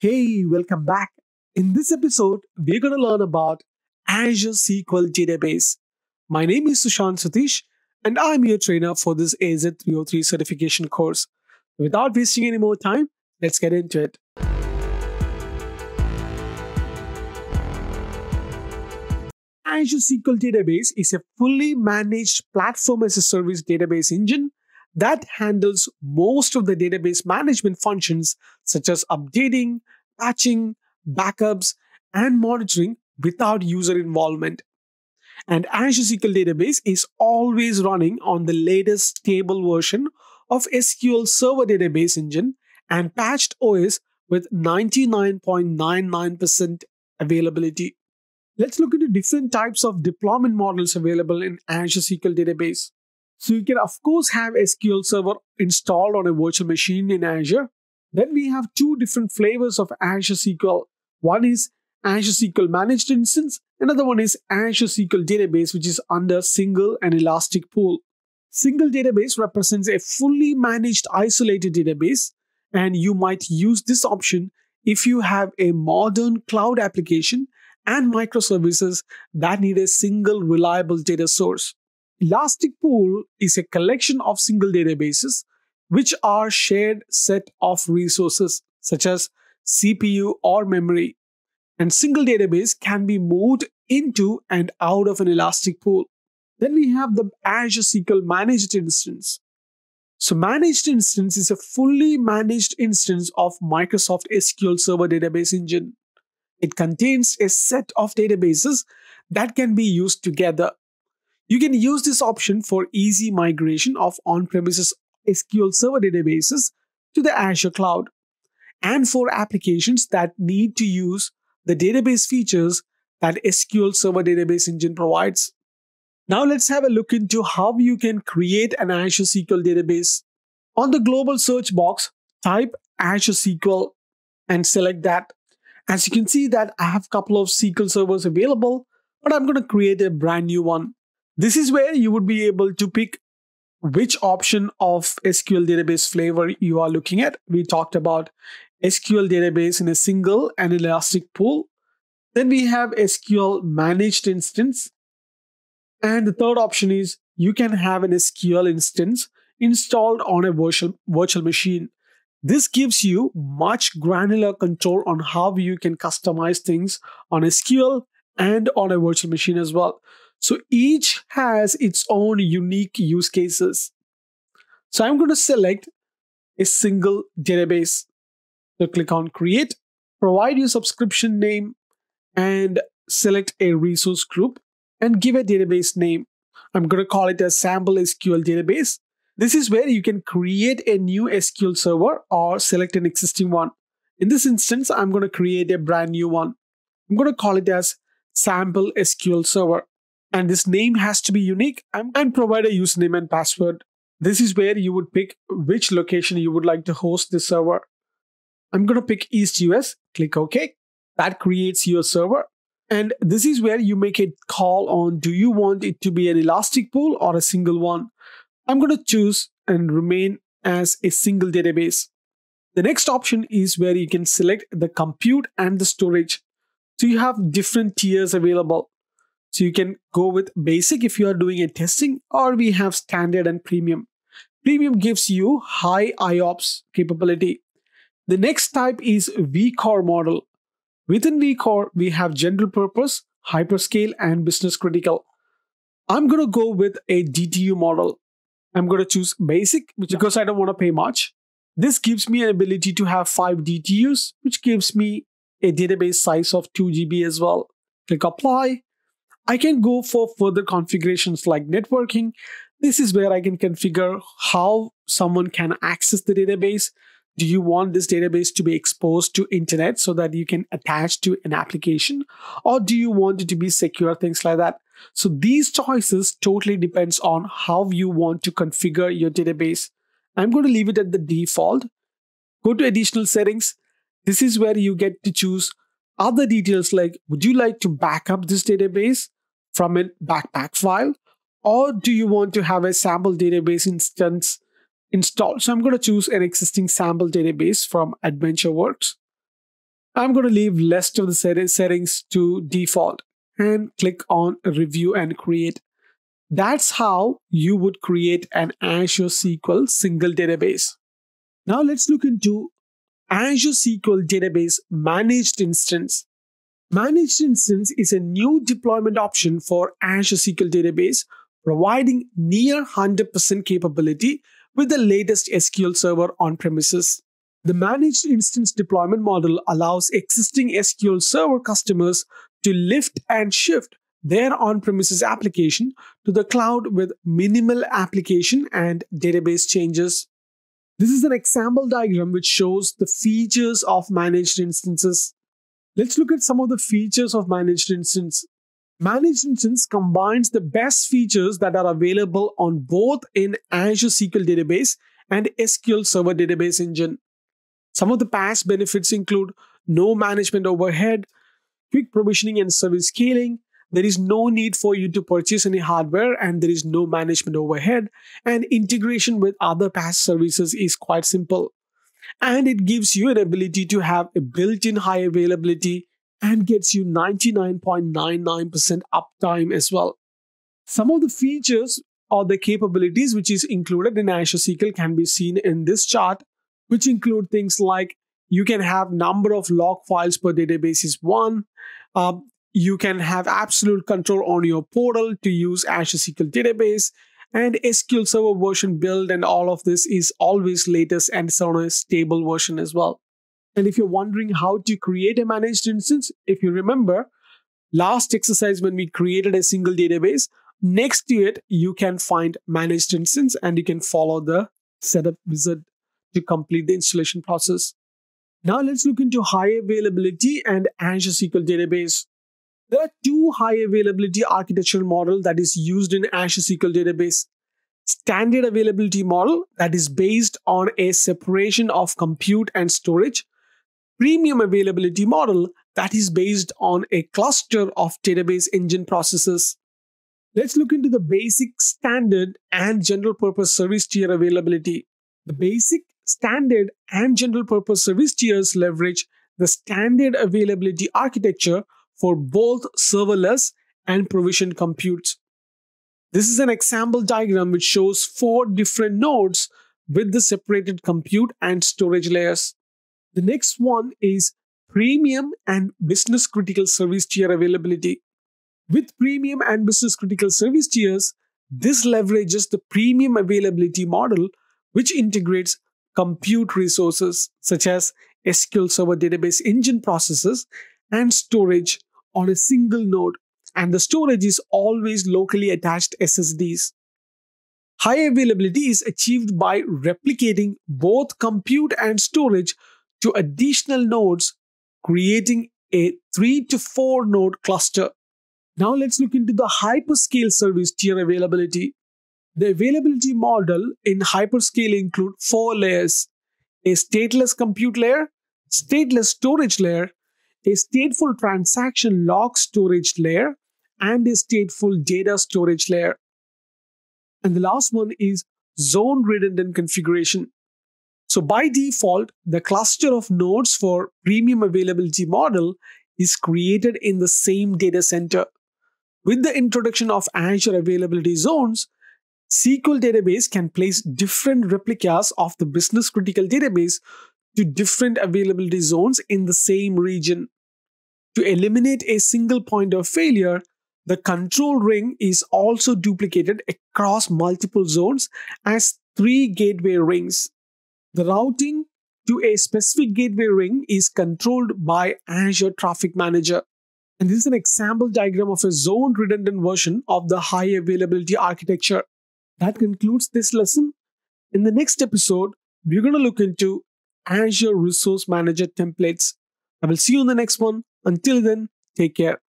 Hey, welcome back. In this episode, we're going to learn about Azure SQL Database. My name is Sushant Satish, and I'm your trainer for this AZ303 certification course. Without wasting any more time, let's get into it. Azure SQL Database is a fully managed platform as a service database engine that handles most of the database management functions such as updating, patching, backups, and monitoring without user involvement. And Azure SQL Database is always running on the latest stable version of SQL Server Database Engine and patched OS with 99.99% availability. Let's look into different types of deployment models available in Azure SQL Database. So you can of course have SQL Server installed on a virtual machine in Azure. Then we have two different flavors of Azure SQL. One is Azure SQL Managed Instance. Another one is Azure SQL Database, which is under single and elastic pool. Single database represents a fully managed isolated database, and you might use this option if you have a modern cloud application and microservices that need a single reliable data source. Elastic Pool is a collection of single databases which are shared set of resources such as CPU or memory. And single database can be moved into and out of an Elastic Pool. Then we have the Azure SQL Managed Instance. So managed instance is a fully managed instance of Microsoft SQL Server Database Engine. It contains a set of databases that can be used together you can use this option for easy migration of on-premises SQL Server databases to the Azure cloud and for applications that need to use the database features that SQL Server Database Engine provides. Now let's have a look into how you can create an Azure SQL database. On the global search box, type Azure SQL and select that. As you can see that I have a couple of SQL servers available, but I'm going to create a brand new one. This is where you would be able to pick which option of SQL database flavor you are looking at. We talked about SQL database in a single and elastic pool. Then we have SQL managed instance. And the third option is you can have an SQL instance installed on a virtual, virtual machine. This gives you much granular control on how you can customize things on SQL and on a virtual machine as well. So each has its own unique use cases. So I'm going to select a single database. So click on create, provide your subscription name and select a resource group and give a database name. I'm going to call it a sample SQL database. This is where you can create a new SQL server or select an existing one. In this instance, I'm going to create a brand new one. I'm going to call it as sample SQL server and this name has to be unique and, provide a username and password. This is where you would pick which location you would like to host the server. I'm going to pick East US, click OK. That creates your server. And this is where you make a call on do you want it to be an elastic pool or a single one? I'm going to choose and remain as a single database. The next option is where you can select the compute and the storage. So you have different tiers available. So you can go with basic if you are doing a testing or we have standard and premium. Premium gives you high IOPS capability. The next type is vCore model. Within vCore, we have general purpose, hyperscale and business critical. I'm going to go with a DTU model. I'm going to choose basic because I don't want to pay much. This gives me an ability to have 5 DTUs, which gives me a database size of 2 GB as well. Click apply. I can go for further configurations like networking. This is where I can configure how someone can access the database. Do you want this database to be exposed to internet so that you can attach to an application? Or do you want it to be secure, things like that? So these choices totally depends on how you want to configure your database. I'm going to leave it at the default. Go to additional settings. This is where you get to choose other details like, would you like to back up this database? from a backpack file, or do you want to have a sample database instance installed? So I'm going to choose an existing sample database from AdventureWorks. I'm going to leave list of the settings to default and click on review and create. That's how you would create an Azure SQL single database. Now let's look into Azure SQL Database Managed Instance. Managed Instance is a new deployment option for Azure SQL Database, providing near 100% capability with the latest SQL Server on premises. The managed instance deployment model allows existing SQL Server customers to lift and shift their on premises application to the cloud with minimal application and database changes. This is an example diagram which shows the features of managed instances. Let's look at some of the features of managed instance. Managed instance combines the best features that are available on both in Azure SQL database and SQL Server database engine. Some of the past benefits include no management overhead, quick provisioning and service scaling, there is no need for you to purchase any hardware and there is no management overhead and integration with other past services is quite simple and it gives you an ability to have a built-in high availability and gets you 99.99% uptime as well. Some of the features or the capabilities which is included in Azure SQL can be seen in this chart, which include things like you can have number of log files per database is one. Uh, you can have absolute control on your portal to use Azure SQL database and SQL Server version build and all of this is always latest and it's on a stable version as well. And if you're wondering how to create a managed instance, if you remember, last exercise when we created a single database, next to it, you can find managed instance and you can follow the setup wizard to complete the installation process. Now let's look into high availability and Azure SQL database. There are two high availability architectural models that is used in Azure SQL database. Standard availability model that is based on a separation of compute and storage. Premium availability model that is based on a cluster of database engine processes. Let's look into the basic, standard, and general purpose service tier availability. The basic, standard, and general purpose service tiers leverage the standard availability architecture for both serverless and provisioned compute. This is an example diagram which shows four different nodes with the separated compute and storage layers. The next one is premium and business critical service tier availability. With premium and business critical service tiers, this leverages the premium availability model, which integrates compute resources such as SQL Server Database Engine processes and storage on a single node and the storage is always locally attached SSDs. High availability is achieved by replicating both compute and storage to additional nodes, creating a 3 to 4 node cluster. Now let's look into the hyperscale service tier availability. The availability model in hyperscale include four layers, a stateless compute layer, stateless storage layer, a stateful transaction log storage layer and a stateful data storage layer. And the last one is zone redundant configuration. So by default, the cluster of nodes for premium availability model is created in the same data center. With the introduction of Azure Availability Zones, SQL database can place different replicas of the business critical database to different availability zones in the same region. To eliminate a single point of failure, the control ring is also duplicated across multiple zones as three gateway rings. The routing to a specific gateway ring is controlled by Azure Traffic Manager. And this is an example diagram of a zone redundant version of the high availability architecture. That concludes this lesson. In the next episode, we're going to look into Azure Resource Manager templates. I will see you in the next one. Until then, take care.